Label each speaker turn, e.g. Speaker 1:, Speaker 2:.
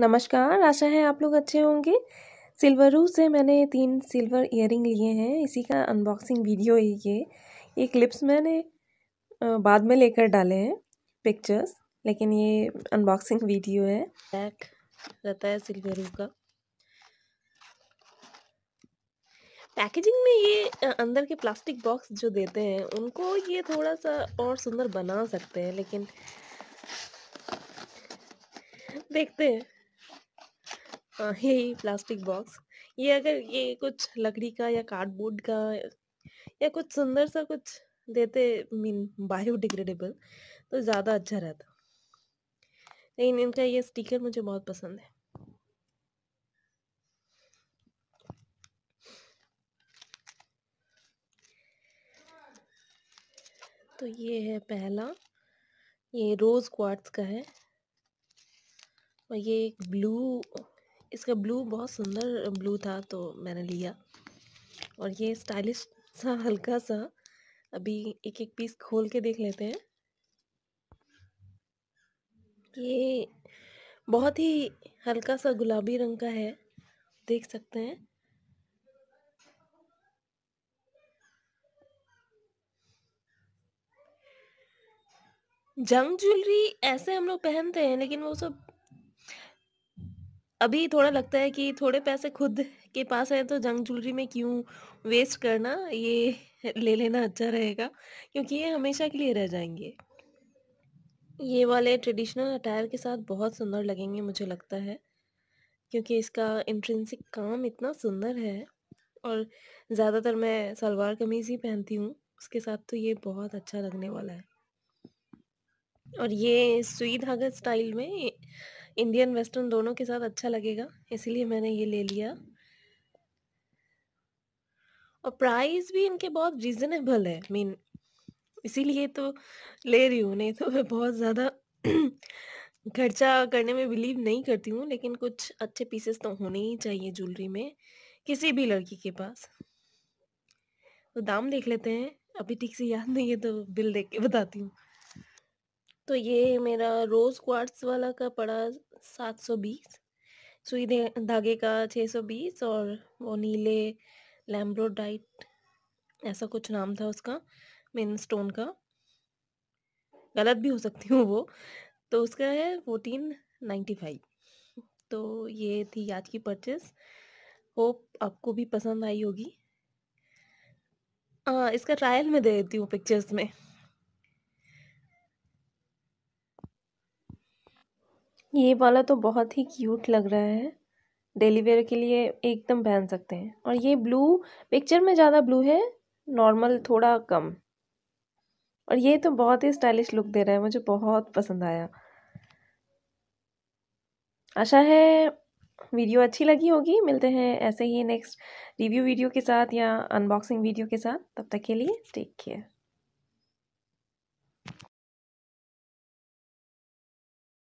Speaker 1: नमस्कार आशा है आप लोग अच्छे होंगे सिल्वर रू से मैंने तीन सिल्वर इयर लिए हैं इसी का अनबॉक्सिंग वीडियो है ये ये क्लिप्स मैंने बाद में लेकर डाले हैं पिक्चर्स लेकिन ये अनबॉक्सिंग वीडियो है बैक रहता है सिल्वरू का पैकेजिंग में ये अंदर के प्लास्टिक बॉक्स जो देते हैं उनको ये थोड़ा सा और सुंदर बना सकते हैं लेकिन देखते हैं यही प्लास्टिक बॉक्स ये अगर ये कुछ लकड़ी का या कार्डबोर्ड का या कुछ सुंदर सा कुछ देते मीन बायोडिग्रेडेबल तो ज़्यादा अच्छा रहता लेकिन इनका ये स्टिकर मुझे बहुत पसंद है तो ये है पहला ये रोज़ क्वार्ट्स का है और ये एक ब्लू इसका ब्लू बहुत सुंदर ब्लू था तो मैंने लिया और ये स्टाइलिश सा हल्का सा अभी एक एक पीस खोल के देख लेते हैं ये बहुत ही हल्का सा गुलाबी रंग का है देख सकते हैं जंग ज्वेलरी ऐसे हम लोग पहनते हैं लेकिन वो सब अभी थोड़ा लगता है कि थोड़े पैसे खुद के पास है तो जंग ज्वेलरी में क्यों वेस्ट करना ये ले लेना अच्छा रहेगा क्योंकि ये हमेशा के लिए रह जाएंगे ये वाले ट्रेडिशनल अटायर के साथ बहुत सुंदर लगेंगे मुझे लगता है क्योंकि इसका इंट्रेंसिक काम इतना सुंदर है और ज़्यादातर मैं सलवार कमीज़ ही पहनती हूँ उसके साथ तो ये बहुत अच्छा लगने वाला है और ये सुई धागा स्टाइल में इंडियन वेस्टर्न दोनों के साथ अच्छा लगेगा इसीलिए मैंने ये ले लिया और प्राइस भी इनके बहुत रीजनेबल है मीन इसीलिए तो ले रही हूँ नहीं तो मैं बहुत ज़्यादा खर्चा करने में बिलीव नहीं करती हूँ लेकिन कुछ अच्छे पीसेस तो होने ही चाहिए ज्वेलरी में किसी भी लड़की के पास तो दाम देख लेते हैं अभी ठीक से याद नहीं है तो बिल देख के बताती हूँ तो ये मेरा रोज़ क्वार्ट्स वाला का पड़ा सात सौ बीस सुई धागे का छः सौ बीस और वो नीले लैम्ब्रोडाइट ऐसा कुछ नाम था उसका मेन स्टोन का गलत भी हो सकती हूँ वो तो उसका है फोर्टीन नाइन्टी फाइव तो ये थी आज की परचेस होप आपको भी पसंद आई होगी आ, हाँ, इसका ट्रायल में दे देती हूँ पिक्चर्स में ये वाला तो बहुत ही क्यूट लग रहा है डेली वेयर के लिए एकदम पहन सकते हैं और ये ब्लू पिक्चर में ज़्यादा ब्लू है नॉर्मल थोड़ा कम और ये तो बहुत ही स्टाइलिश लुक दे रहा है मुझे बहुत पसंद आया आशा है वीडियो अच्छी लगी होगी मिलते हैं ऐसे ही नेक्स्ट रिव्यू वीडियो के साथ या अनबॉक्सिंग वीडियो के साथ तब तक के लिए टेक केयर